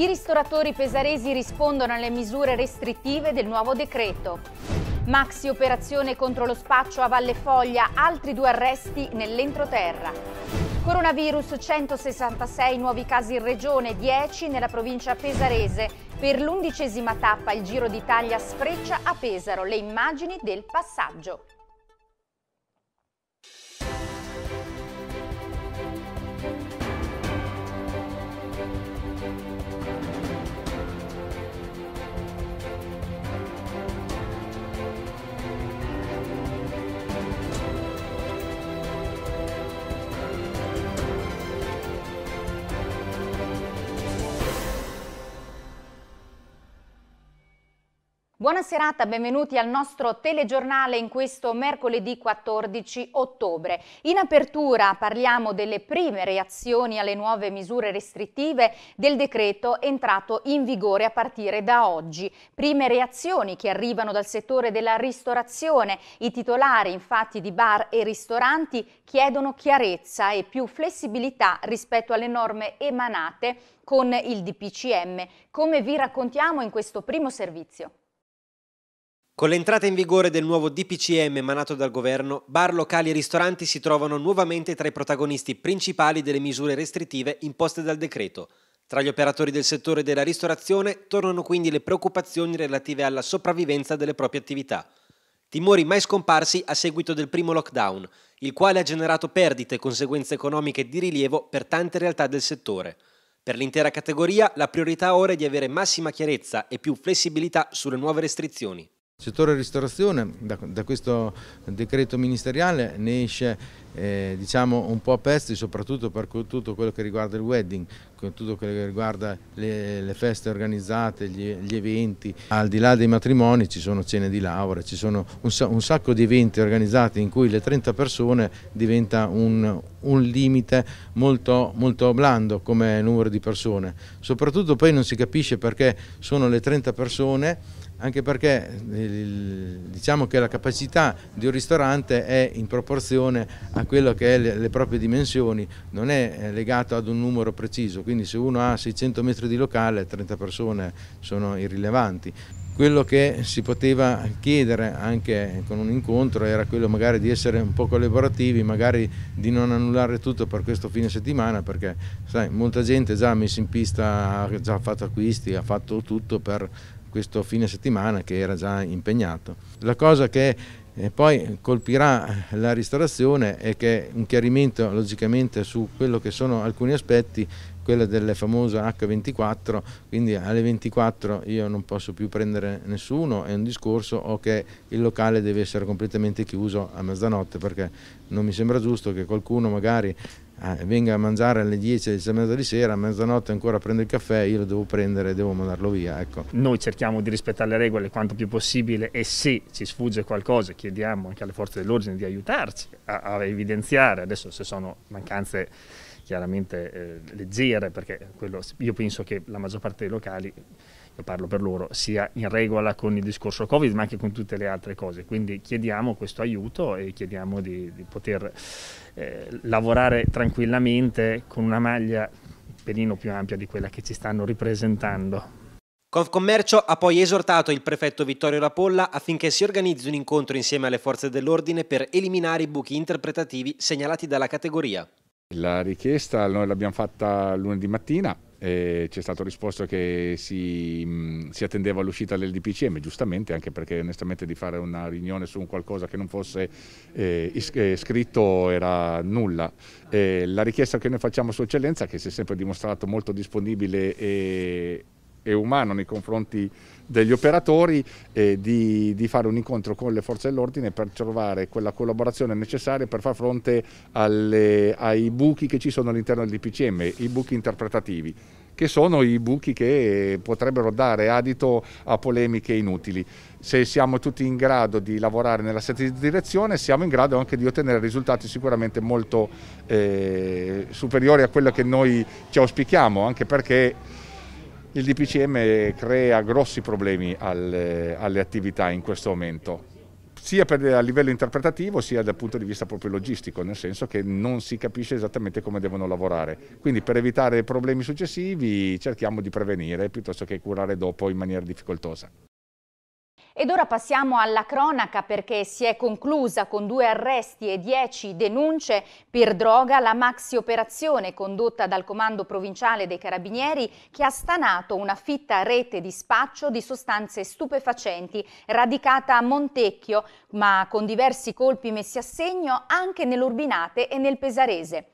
I ristoratori pesaresi rispondono alle misure restrittive del nuovo decreto. Maxi operazione contro lo spaccio a Valle Foglia, altri due arresti nell'entroterra. Coronavirus 166 nuovi casi in regione, 10 nella provincia pesarese. Per l'undicesima tappa il Giro d'Italia sfreccia a Pesaro le immagini del passaggio. Buona serata, benvenuti al nostro telegiornale in questo mercoledì 14 ottobre. In apertura parliamo delle prime reazioni alle nuove misure restrittive del decreto entrato in vigore a partire da oggi. Prime reazioni che arrivano dal settore della ristorazione. I titolari infatti di bar e ristoranti chiedono chiarezza e più flessibilità rispetto alle norme emanate con il DPCM, come vi raccontiamo in questo primo servizio. Con l'entrata in vigore del nuovo DPCM emanato dal governo, bar, locali e ristoranti si trovano nuovamente tra i protagonisti principali delle misure restrittive imposte dal decreto. Tra gli operatori del settore della ristorazione tornano quindi le preoccupazioni relative alla sopravvivenza delle proprie attività. Timori mai scomparsi a seguito del primo lockdown, il quale ha generato perdite e conseguenze economiche di rilievo per tante realtà del settore. Per l'intera categoria la priorità ora è di avere massima chiarezza e più flessibilità sulle nuove restrizioni. Il settore ristorazione da, da, questo decreto ministeriale ne esce eh, diciamo un po' a pezzi soprattutto per tutto quello che riguarda il wedding, tutto quello che riguarda le, le feste organizzate, gli, gli, eventi. Al di là dei matrimoni ci sono cene di laurea, ci sono un, un sacco di eventi organizzati in cui le 30 persone diventa un, un limite molto, molto blando come numero di persone. Soprattutto poi non si capisce perché sono le 30 persone anche perché diciamo che la capacità di un ristorante è in proporzione a quello che è le, le proprie dimensioni, non è eh, legato ad un numero preciso, quindi se uno ha 600 metri di locale 30 persone sono irrilevanti. Quello che si poteva chiedere anche con un incontro era quello magari di essere un po' collaborativi, magari di non annullare tutto per questo fine settimana perché sai, molta gente già ha messo in pista, ha già fatto acquisti, ha fatto tutto per questo fine settimana che era già impegnato. La cosa che eh, poi colpirà la ristorazione è che un chiarimento logicamente su quello che sono alcuni aspetti quella del famoso H24, quindi alle 24 io non posso più prendere nessuno, è un discorso o che il locale deve essere completamente chiuso a mezzanotte perché non mi sembra giusto che qualcuno magari eh, venga a mangiare alle 10, 10 e mezza di sera, a mezzanotte ancora prende il caffè, io lo devo prendere e devo mandarlo via. Ecco. Noi cerchiamo di rispettare le regole quanto più possibile e se ci sfugge qualcosa chiediamo anche alle forze dell'ordine di aiutarci a, a evidenziare, adesso se sono mancanze chiaramente eh, leggere, perché quello, io penso che la maggior parte dei locali, io parlo per loro, sia in regola con il discorso Covid, ma anche con tutte le altre cose. Quindi chiediamo questo aiuto e chiediamo di, di poter eh, lavorare tranquillamente con una maglia un pelino più ampia di quella che ci stanno ripresentando. Confcommercio ha poi esortato il prefetto Vittorio Rapolla affinché si organizzi un incontro insieme alle forze dell'ordine per eliminare i buchi interpretativi segnalati dalla categoria. La richiesta noi l'abbiamo fatta lunedì mattina, eh, ci è stato risposto che si, mm, si attendeva l'uscita del DPCM, giustamente, anche perché onestamente di fare una riunione su un qualcosa che non fosse eh, eh, scritto era nulla. la richiesta che noi facciamo a Sua Eccellenza, che si è sempre dimostrato molto disponibile e e umano nei confronti degli operatori e di, di, fare un incontro con le forze dell'ordine per trovare quella collaborazione necessaria per far fronte alle, ai buchi che ci sono all'interno del DPCM, i buchi interpretativi che sono i buchi che potrebbero dare adito a polemiche inutili. Se siamo tutti in grado di lavorare nella stessa direzione, siamo in grado anche di ottenere risultati sicuramente molto eh, superiori a quello che noi ci auspichiamo, anche perché il DPCM crea grossi problemi alle, eh, alle attività in questo momento sia per, a livello interpretativo sia dal punto di vista proprio logistico, nel senso che non si capisce esattamente come devono lavorare. Quindi per evitare problemi successivi cerchiamo di prevenire piuttosto che curare dopo in maniera difficoltosa. Ed ora passiamo alla cronaca perché si è conclusa con due arresti e dieci denunce per droga la maxi operazione condotta dal Comando Provinciale dei Carabinieri che ha stanato una fitta rete di spaccio di sostanze stupefacenti radicata a Montecchio ma con diversi colpi messi a segno anche nell'Urbinate e nel Pesarese.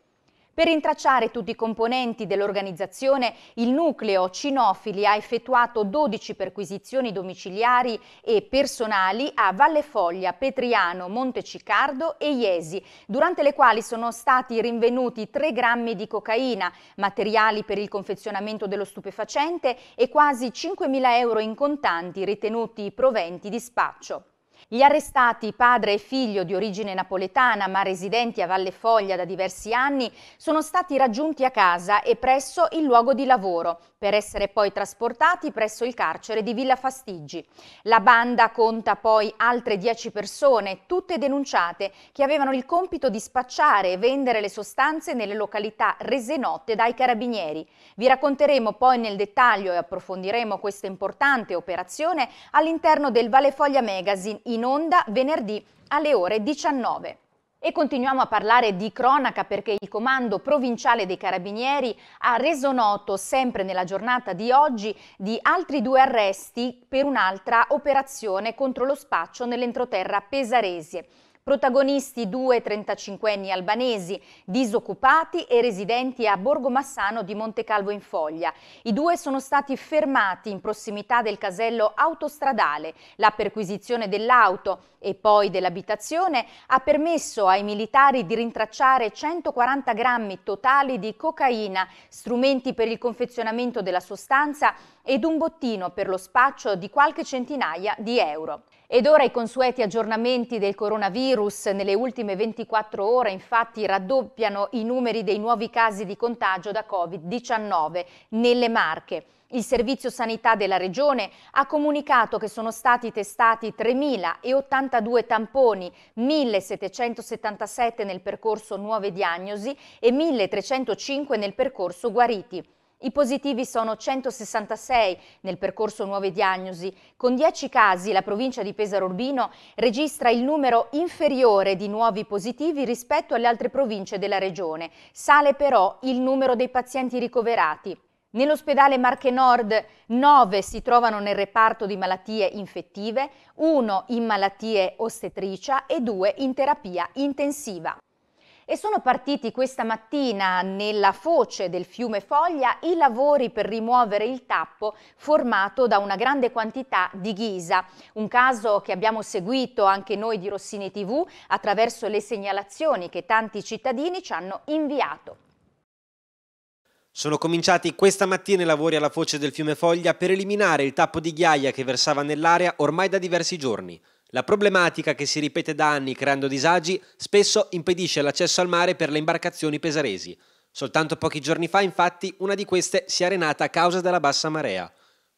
Per rintracciare tutti i componenti dell'organizzazione, il nucleo Cinofili ha effettuato 12 perquisizioni domiciliari e personali a Valle Foglia, Petriano, Montecicardo e Iesi, durante le quali sono stati rinvenuti 3 grammi di cocaina, materiali per il confezionamento dello stupefacente e quasi 5.000 euro in contanti ritenuti proventi di spaccio. Gli arrestati, padre e figlio di origine napoletana ma residenti a Valle Foglia da diversi anni, sono stati raggiunti a casa e presso il luogo di lavoro, per essere poi trasportati presso il carcere di Villa Fastiggi. La banda conta poi altre dieci persone, tutte denunciate, che avevano il compito di spacciare e vendere le sostanze nelle località rese note dai carabinieri. Vi racconteremo poi nel dettaglio e approfondiremo questa importante operazione all'interno del Valle Foglia Magazine In in onda venerdì alle ore 19. E continuiamo a parlare di cronaca perché il Comando Provinciale dei Carabinieri ha reso noto, sempre nella giornata di oggi, di altri due arresti per un'altra operazione contro lo spaccio nell'entroterra pesarese. Protagonisti due 35enni albanesi, disoccupati e residenti a Borgo Massano di Montecalvo in Foglia. I due sono stati fermati in prossimità del casello autostradale. La perquisizione dell'auto e poi dell'abitazione ha permesso ai militari di rintracciare 140 grammi totali di cocaina, strumenti per il confezionamento della sostanza ed un bottino per lo spaccio di qualche centinaia di euro. Ed ora i consueti aggiornamenti del coronavirus. Nelle ultime 24 ore infatti raddoppiano i numeri dei nuovi casi di contagio da Covid-19 nelle Marche. Il Servizio Sanità della Regione ha comunicato che sono stati testati 3.082 tamponi, 1.777 nel percorso nuove diagnosi e 1.305 nel percorso guariti. I positivi sono 166 nel percorso nuove diagnosi. Con 10 casi la provincia di Pesaro Urbino registra il numero inferiore di nuovi positivi rispetto alle altre province della regione. Sale però il numero dei pazienti ricoverati. Nell'ospedale Marche Nord 9 si trovano nel reparto di malattie infettive, 1 in malattie ostetricia e 2 in terapia intensiva. E sono partiti questa mattina nella foce del fiume Foglia i lavori per rimuovere il tappo formato da una grande quantità di ghisa, un caso che abbiamo seguito anche noi di Rossini TV attraverso le segnalazioni che tanti cittadini ci hanno inviato. Sono cominciati questa mattina i lavori alla foce del fiume Foglia per eliminare il tappo di ghiaia che versava nell'area ormai da diversi giorni. La problematica che si ripete da anni creando disagi spesso impedisce l'accesso al mare per le imbarcazioni pesaresi. Soltanto pochi giorni fa, infatti, una di queste si è arenata a causa della bassa marea.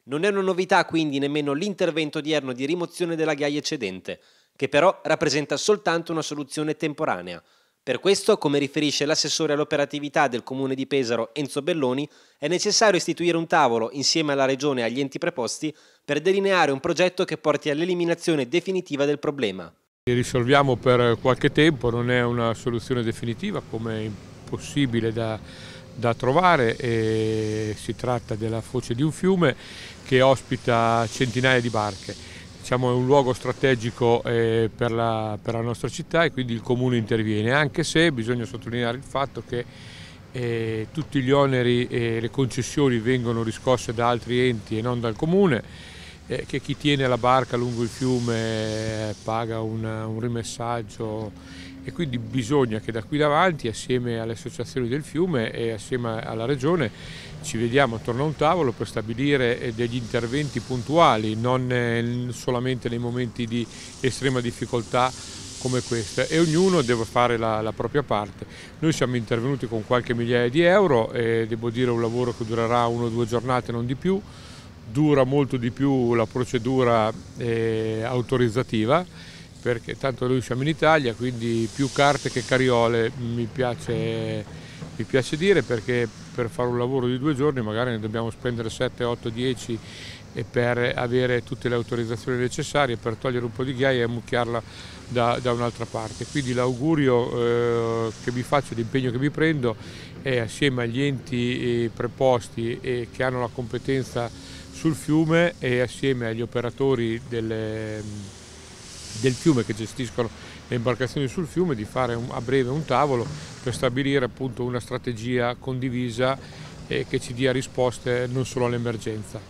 Non è una novità quindi nemmeno l'intervento odierno di rimozione della ghiaia eccedente, che però rappresenta soltanto una soluzione temporanea. Per questo, come riferisce l'assessore all'operatività del comune di Pesaro Enzo Belloni, è necessario istituire un tavolo insieme alla regione e agli enti preposti per delineare un progetto che porti all'eliminazione definitiva del problema. Li Risolviamo per qualche tempo, non è una soluzione definitiva come è impossibile da, da trovare, si tratta della foce di un fiume che ospita centinaia di barche diciamo, è un luogo strategico eh, per, la, per, la, nostra città e quindi il comune interviene, anche se bisogna sottolineare il fatto che eh, tutti gli oneri e le concessioni vengono riscosse da altri enti e non dal comune eh, che chi tiene la barca lungo il fiume eh, paga una, un rimessaggio e quindi bisogna che da qui davanti, assieme alle associazioni del fiume e assieme alla Regione, ci vediamo attorno a un tavolo per stabilire eh, degli interventi puntuali, non eh, solamente nei momenti di estrema difficoltà come questa e ognuno deve fare la, la, propria parte. Noi siamo intervenuti con qualche migliaia di euro e devo dire un lavoro che durerà una o due giornate, non di più, dura molto di più la procedura eh, autorizzativa perché tanto noi siamo in Italia, quindi più carte che cariole mi piace, mi piace dire perché per fare un lavoro di due giorni magari ne dobbiamo spendere 7, 8, 10 e per avere tutte le autorizzazioni necessarie per togliere un po' di ghiaia e ammucchiarla da, da un'altra parte. Quindi l'augurio eh, che mi faccio, l'impegno che mi prendo è assieme agli enti eh, preposti e che hanno la competenza sul fiume e assieme agli operatori delle del fiume che gestiscono le imbarcazioni sul fiume di fare un, a breve un tavolo per stabilire appunto una strategia condivisa eh, che ci dia risposte non solo all'emergenza.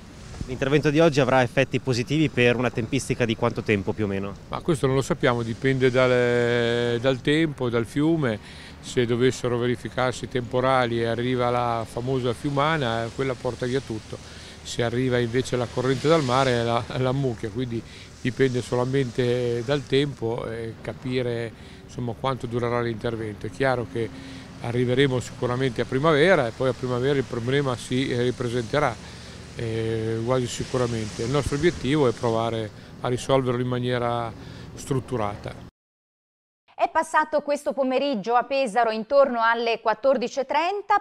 L'intervento di oggi avrà effetti positivi per una tempistica di quanto tempo più o meno? Ma questo non lo sappiamo, dipende dal, dal tempo, dal fiume, se dovessero verificarsi temporali e arriva la famosa fiumana, eh, quella porta via tutto se arriva invece la corrente dal mare è la, la mucchia, quindi dipende solamente dal tempo e eh, capire insomma, quanto durerà l'intervento. È chiaro che arriveremo sicuramente a primavera e poi a primavera il problema si ripresenterà eh, quasi sicuramente. Il nostro obiettivo è provare a risolverlo in maniera strutturata. È passato questo pomeriggio a Pesaro intorno alle 14.30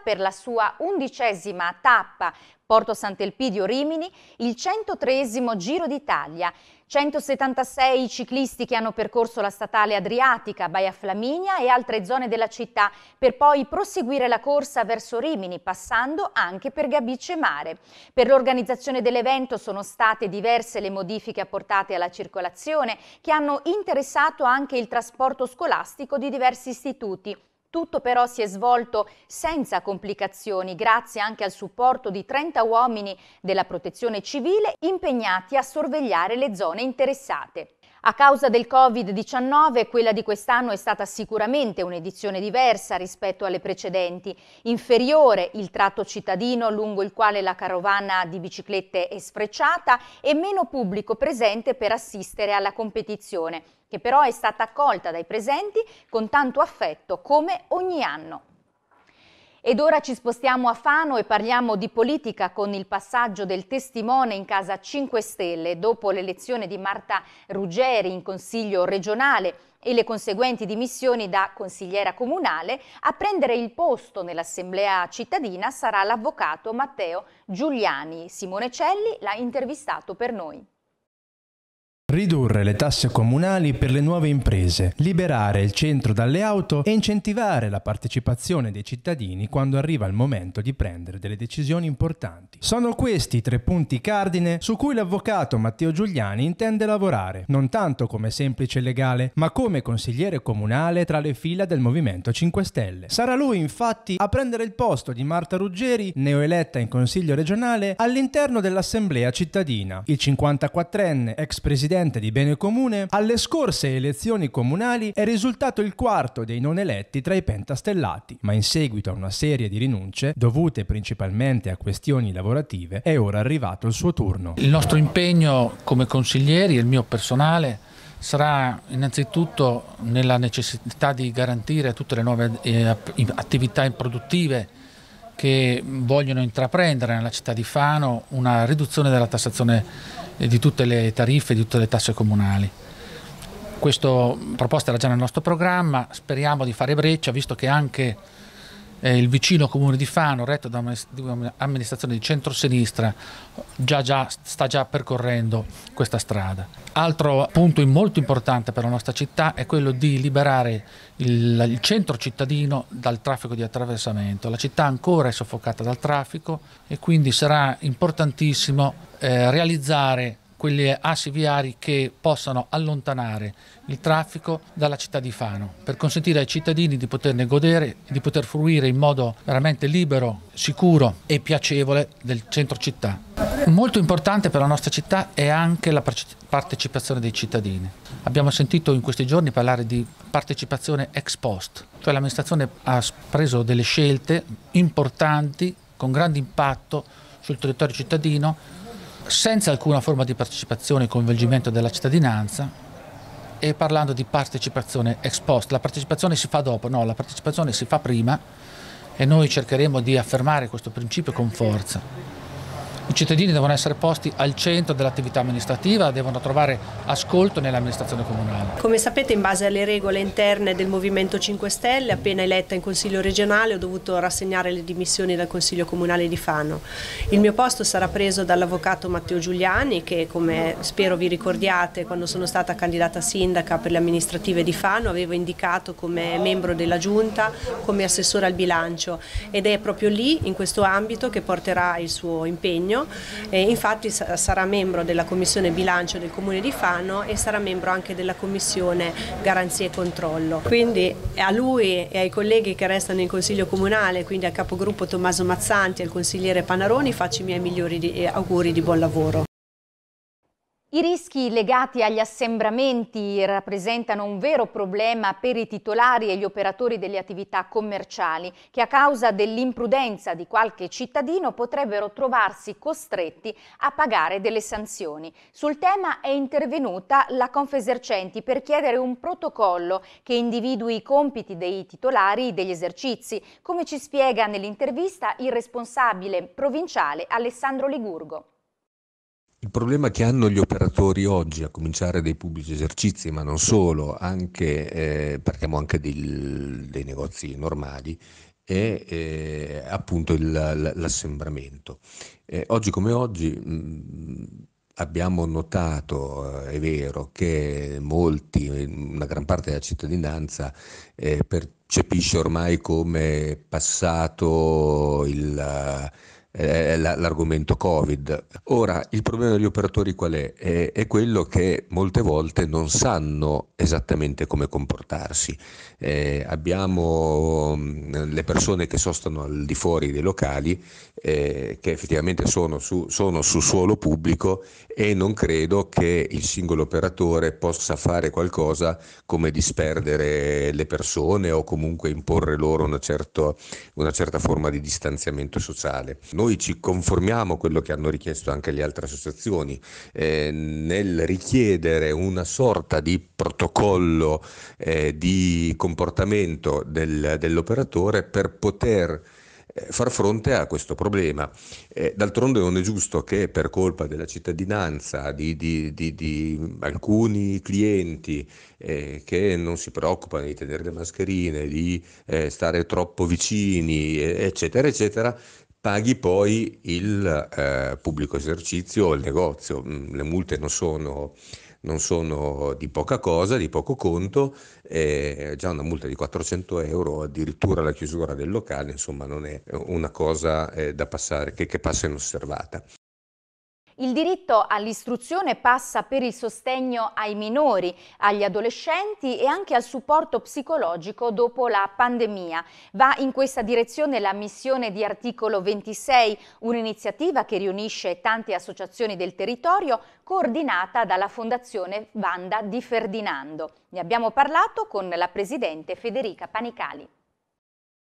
per la sua undicesima tappa Porto Sant'Elpidio Rimini, il 103 Giro d'Italia. 176 ciclisti che hanno percorso la statale Adriatica, Baia Flaminia e altre zone della città per poi proseguire la corsa verso Rimini, passando anche per Gabice Mare. Per l'organizzazione dell'evento sono state diverse le modifiche apportate alla circolazione che hanno interessato anche il trasporto scolastico di diversi istituti tutto però si è svolto senza complicazioni, grazie anche al supporto di 30 uomini della protezione civile impegnati a sorvegliare le zone interessate. A causa del Covid-19 quella di quest'anno è stata sicuramente un'edizione diversa rispetto alle precedenti, inferiore il tratto cittadino lungo il quale la carovana di biciclette è sfrecciata e meno pubblico presente per assistere alla competizione che però è stata accolta dai presenti con tanto affetto come ogni anno. Ed ora ci spostiamo a Fano e parliamo di politica con il passaggio del testimone in casa 5 Stelle dopo l'elezione di Marta Ruggeri in Consiglio regionale e le conseguenti dimissioni da consigliera comunale, a prendere il posto nell'assemblea cittadina sarà l'avvocato Matteo Giuliani. Simone Celli l'ha intervistato per noi. Ridurre le tasse comunali per le nuove imprese, liberare il centro dalle auto e incentivare la partecipazione dei cittadini quando arriva il momento di prendere delle decisioni importanti. Sono questi i tre punti cardine su cui l'avvocato Matteo Giuliani intende lavorare, non tanto come semplice legale, ma come consigliere comunale tra le fila del Movimento 5 Stelle. Sarà lui infatti a prendere il posto di Marta Ruggeri, neoeletta in Consiglio regionale, all'interno dell'Assemblea cittadina. Il 54enne ex presidente presidente di Bene Comune, alle scorse elezioni comunali è risultato il quarto dei non eletti tra i pentastellati, ma in seguito a una serie di rinunce, dovute principalmente a questioni lavorative, è ora arrivato il suo turno. Il nostro impegno come consiglieri e il mio personale sarà innanzitutto nella necessità di garantire tutte le nuove eh, attività produttive che vogliono intraprendere nella città di Fano una riduzione della tassazione di tutte le tariffe, di tutte le tasse comunali. Questa proposta era già nel nostro programma, speriamo di fare breccia, visto che anche eh, il vicino comune di Fano, retto da un'amministrazione di centrosinistra, già, già, sta già percorrendo questa strada. Altro punto molto importante per la nostra città è quello di liberare il, il centro cittadino dal traffico di attraversamento. La città ancora è soffocata dal traffico e quindi sarà importantissimo eh, realizzare quegli assi viari che possano allontanare il traffico dalla città di Fano per consentire ai cittadini di poterne godere e di poter fruire in modo veramente libero, sicuro e piacevole del centro città. Molto importante per la nostra città è anche la partecipazione dei cittadini. Abbiamo sentito in questi giorni parlare di partecipazione ex post, cioè l'amministrazione ha preso delle scelte importanti con grande impatto sul territorio cittadino senza alcuna forma di partecipazione e coinvolgimento della cittadinanza e parlando di partecipazione ex post, la partecipazione si fa dopo, no, la partecipazione si fa prima e noi cercheremo di affermare questo principio con forza. I cittadini devono essere posti al centro dell'attività amministrativa, devono trovare ascolto nell'amministrazione comunale. Come sapete in base alle regole interne del Movimento 5 Stelle, appena eletta in Consiglio regionale ho dovuto rassegnare le dimissioni dal Consiglio comunale di Fano. Il mio posto sarà preso dall'avvocato Matteo Giuliani che come spero vi ricordiate quando sono stata candidata sindaca per le amministrative di Fano avevo indicato come membro della giunta, come assessore al bilancio ed è proprio lì in questo ambito che porterà il suo impegno giugno e infatti sarà membro della Commissione Bilancio del Comune di Fano e sarà membro anche della Commissione Garanzie e Controllo. Quindi a lui e ai colleghi che restano in Consiglio Comunale, quindi al capogruppo Tommaso Mazzanti e al consigliere Panaroni faccio i miei migliori auguri di buon lavoro. I rischi legati agli assembramenti rappresentano un vero problema per i titolari e gli operatori delle attività commerciali che a causa dell'imprudenza di qualche cittadino potrebbero trovarsi costretti a pagare delle sanzioni. Sul tema è intervenuta la Confesercenti per chiedere un protocollo che individui i compiti dei titolari degli esercizi, come ci spiega nell'intervista il responsabile provinciale Alessandro Ligurgo. Il problema che hanno gli operatori oggi, a cominciare dai pubblici esercizi, ma non solo, anche, eh, parliamo anche del, dei negozi normali, è eh, appunto il, l'assembramento. Eh, oggi come oggi mh, mm, abbiamo notato, eh, è vero, che molti, eh, una gran parte della cittadinanza, eh, per Cepisce ormai come passato il, eh, eh l'argomento Covid. Ora, il problema degli operatori qual è? è? è? quello che molte volte non sanno esattamente come comportarsi. Eh, abbiamo mm, le persone che sostano al di fuori dei locali, eh, che effettivamente sono su, sono su suolo pubblico e non credo che il singolo operatore possa fare qualcosa come disperdere le persone o comunque comunque imporre loro una, certo, una certa forma di distanziamento sociale. Noi ci conformiamo a quello che hanno richiesto anche le altre associazioni eh, nel richiedere una sorta di protocollo eh, di comportamento del, dell'operatore per poter far fronte a questo problema. Eh, d'altronde non è giusto che per colpa della cittadinanza, di, di, di, di alcuni clienti eh, che non si preoccupano di tenere le mascherine, di eh, stare troppo vicini, eccetera, eccetera, paghi poi il eh, pubblico esercizio o il negozio. Mm, le multe non sono non sono di poca cosa, di poco conto, eh, già una multa di 400 euro, addirittura la chiusura del locale, insomma non è una cosa eh, da passare, che, che passa inosservata. Il diritto all'istruzione passa per il sostegno ai minori, agli adolescenti e anche al supporto psicologico dopo la pandemia. Va in questa direzione la missione di articolo 26, un'iniziativa che riunisce tante associazioni del territorio coordinata dalla Fondazione Vanda di Ferdinando. Ne abbiamo parlato con la Presidente Federica Panicali.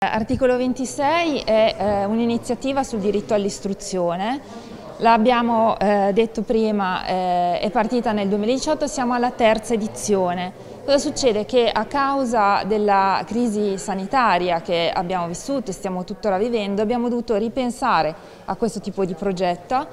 Articolo 26 è eh, un'iniziativa sul diritto all'istruzione L'abbiamo eh, detto prima, eh, è partita nel 2018, siamo alla terza edizione. Cosa succede? Che a causa della crisi sanitaria che abbiamo vissuto e stiamo tuttora vivendo, abbiamo dovuto ripensare a questo tipo di progetto.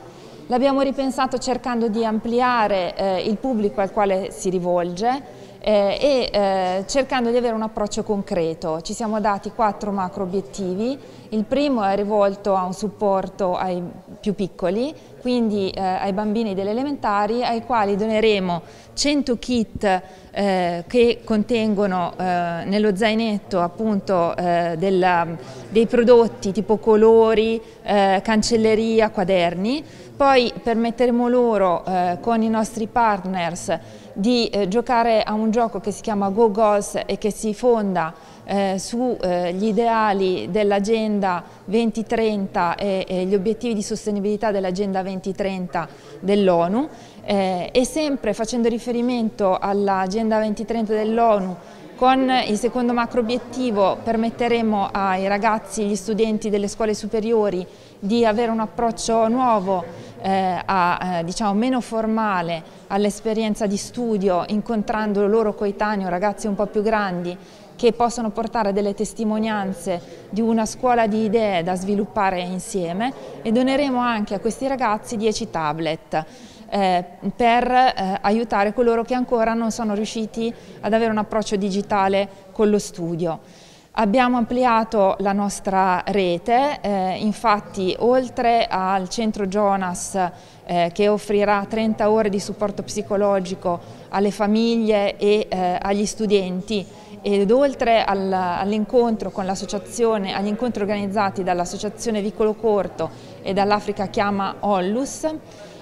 L'abbiamo ripensato cercando di ampliare eh, il pubblico al quale si rivolge eh, e eh, cercando di avere un approccio concreto. Ci siamo dati quattro macro obiettivi, il primo è rivolto a un supporto ai più piccoli, quindi eh, ai bambini delle elementari ai quali doneremo 100 kit eh, che contengono eh, nello zainetto appunto eh, della, dei prodotti tipo colori, cancelleria, quaderni, poi permetteremo loro con i nostri partners di eh, giocare a un gioco che si chiama Go Goals e che si fonda eh, sugli eh, ideali dell'Agenda 2030 e, e, gli obiettivi di sostenibilità dell'Agenda 2030 dell'ONU eh, e sempre facendo riferimento all'Agenda 2030 dell'ONU con il secondo macro obiettivo permetteremo ai ragazzi, gli studenti delle scuole superiori di avere un approccio nuovo, eh, a, eh, diciamo meno formale all'esperienza di studio, incontrando loro coetaneo, ragazzi un po' più grandi, che possono portare delle testimonianze di una scuola di idee da sviluppare insieme e doneremo anche a questi ragazzi 10 tablet. Eh, per eh, aiutare coloro che ancora non sono riusciti ad avere un approccio digitale con lo studio. Abbiamo ampliato la nostra rete, eh, infatti oltre al centro Jonas eh, che offrirà 30 ore di supporto psicologico alle famiglie e eh, agli studenti ed oltre al, all'incontro con l'associazione, agli incontri organizzati dall'associazione Vicolo Corto e dall'Africa Chiama Ollus,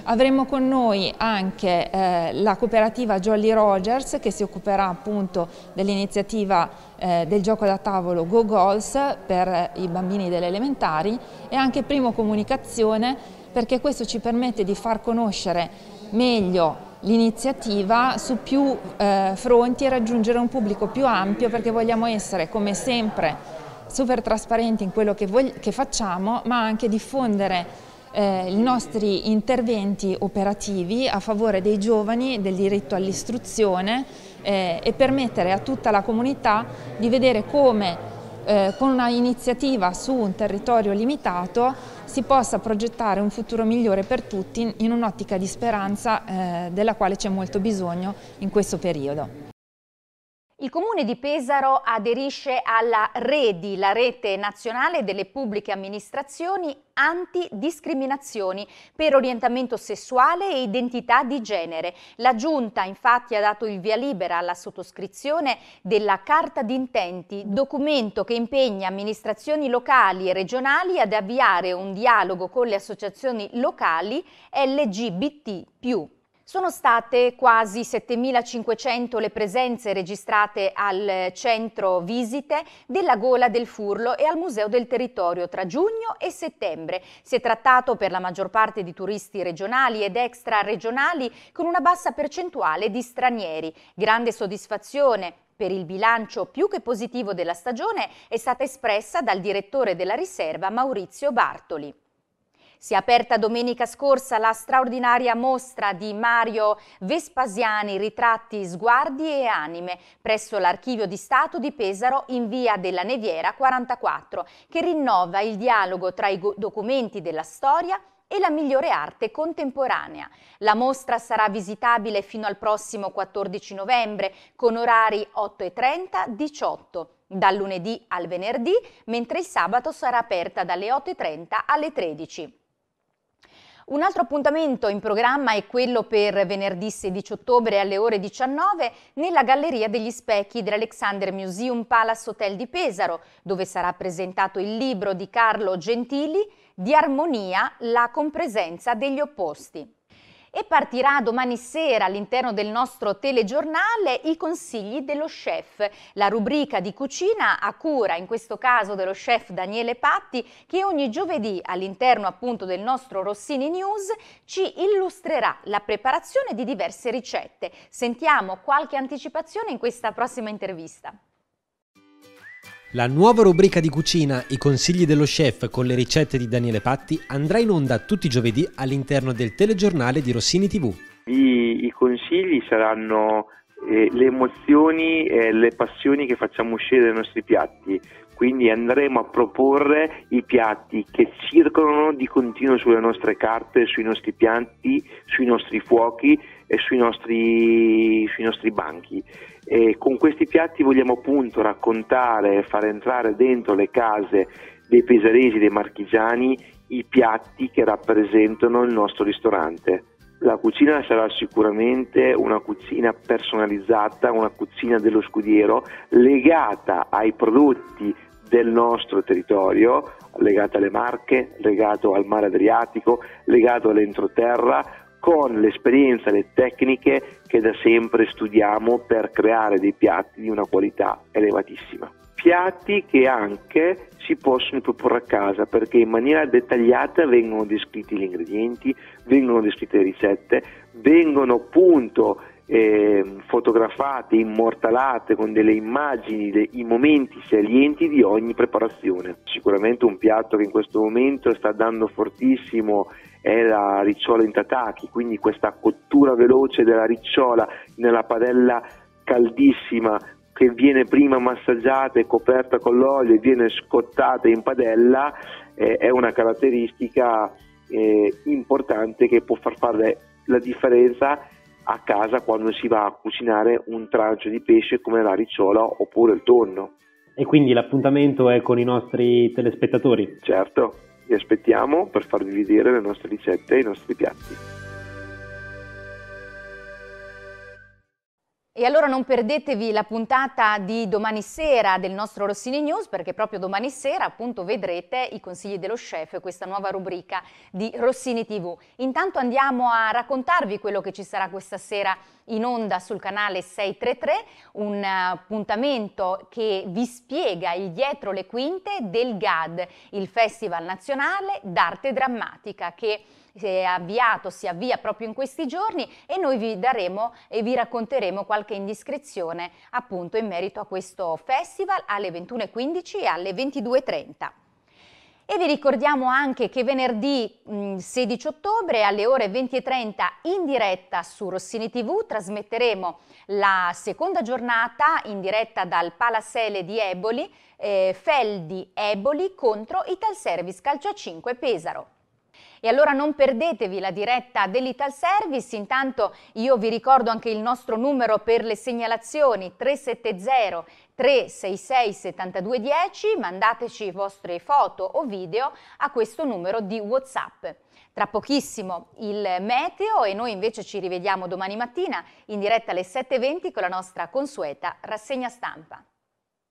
Avremo con noi anche eh, la cooperativa Jolly Rogers che si occuperà appunto dell'iniziativa eh, del gioco da tavolo Go Goals per eh, i bambini delle elementari e anche Primo Comunicazione perché questo ci permette di far conoscere meglio l'iniziativa su più eh, fronti e raggiungere un pubblico più ampio perché vogliamo essere come sempre super trasparenti in quello che, che facciamo ma anche diffondere eh, i nostri interventi operativi a favore dei giovani, del diritto all'istruzione eh, e permettere a tutta la comunità di vedere come eh, con una iniziativa su un territorio limitato si possa progettare un futuro migliore per tutti in, in un'ottica di speranza eh, della quale c'è molto bisogno in questo periodo. Il comune di Pesaro aderisce alla REDI, la rete nazionale delle pubbliche amministrazioni antidiscriminazioni per orientamento sessuale e identità di genere. La Giunta infatti ha dato il via libera alla sottoscrizione della Carta d'intenti, documento che impegna amministrazioni locali e regionali ad avviare un dialogo con le associazioni locali LGBT+. Sono state quasi 7.500 le presenze registrate al centro visite della Gola del Furlo e al Museo del Territorio tra giugno e settembre. Si è trattato per la maggior parte di turisti regionali ed extraregionali con una bassa percentuale di stranieri. Grande soddisfazione per il bilancio più che positivo della stagione è stata espressa dal direttore della riserva Maurizio Bartoli. Si è aperta domenica scorsa la straordinaria mostra di Mario Vespasiani, ritratti, sguardi e anime presso l'Archivio di Stato di Pesaro in via della Neviera 44, che rinnova il dialogo tra i documenti della storia e la migliore arte contemporanea. La mostra sarà visitabile fino al prossimo 14 novembre con orari 8.30, 18 dal lunedì al venerdì, mentre il sabato sarà aperta dalle 8.30 alle 13. Un altro appuntamento in programma è quello per venerdì 16 ottobre alle ore 19 nella Galleria degli Specchi dell'Alexander Museum Palace Hotel di Pesaro, dove sarà presentato il libro di Carlo Gentili di Armonia, la compresenza degli opposti e partirà domani sera all'interno del nostro telegiornale i consigli dello chef, la rubrica di cucina a cura in questo caso dello chef Daniele Patti che ogni giovedì all'interno appunto del nostro Rossini News ci illustrerà la preparazione di diverse ricette. Sentiamo qualche anticipazione in questa prossima intervista. La nuova rubrica di cucina I consigli dello chef con le ricette di Daniele Patti andrà in onda tutti i giovedì all'interno del telegiornale di Rossini TV. I, i consigli saranno eh, le emozioni e eh, le passioni che facciamo uscire dai nostri piatti. Quindi andremo a proporre i piatti che circolano di continuo sulle nostre carte, sui nostri piatti, sui nostri fuochi eh, sui nostri, sui nostri banchi. E con questi piatti vogliamo appunto raccontare e far entrare dentro le case dei pesaresi, dei marchigiani, i piatti che rappresentano il nostro ristorante. La cucina sarà sicuramente una cucina personalizzata, una cucina dello scudiero legata ai prodotti del nostro territorio, legata alle Marche, legato al mare Adriatico, legato all'entroterra, con l'esperienza e le tecniche che da sempre studiamo per creare dei piatti di una qualità elevatissima. Piatti che anche si possono proporre a casa perché in maniera dettagliata vengono descritti gli ingredienti, vengono descritte le ricette, vengono appunto eh, fotografate, immortalate con delle immagini, dei, i momenti salienti di ogni preparazione. Sicuramente un piatto che in questo momento sta dando fortissimo è la ricciola in tataki, quindi questa cottura veloce della ricciola nella padella caldissima che viene prima massaggiata e coperta con l'olio e viene scottata in padella eh, è una caratteristica eh, importante che può far fare la differenza a casa quando si va a cucinare un trancio di pesce come la ricciola oppure il tonno. E quindi l'appuntamento è con i nostri telespettatori? Certo aspettiamo per farvi vedere le nostre ricette e i nostri piatti. E allora non perdetevi la puntata di domani sera del nostro Rossini News perché proprio domani sera appunto vedrete i consigli dello chef e questa nuova rubrica di Rossini TV. Intanto andiamo a raccontarvi quello che ci sarà questa sera in onda sul canale 633, un appuntamento che vi spiega il dietro le quinte del GAD, il Festival Nazionale d'Arte Drammatica che si è avviato, si avvia proprio in questi giorni e noi vi daremo e vi racconteremo qualche indiscrezione appunto in merito a questo festival alle 21.15 e alle 22.30. E vi ricordiamo anche che venerdì 16 ottobre alle ore 20.30 in diretta su Rossini TV trasmetteremo la seconda giornata in diretta dal Palasele di Eboli, eh, Feldi Eboli contro Italservice Calcio 5 Pesaro. E allora non perdetevi la diretta dell'Ital Service, intanto io vi ricordo anche il nostro numero per le segnalazioni 370 366 7210, mandateci vostre foto o video a questo numero di Whatsapp. Tra pochissimo il meteo e noi invece ci rivediamo domani mattina in diretta alle 7.20 con la nostra consueta rassegna stampa.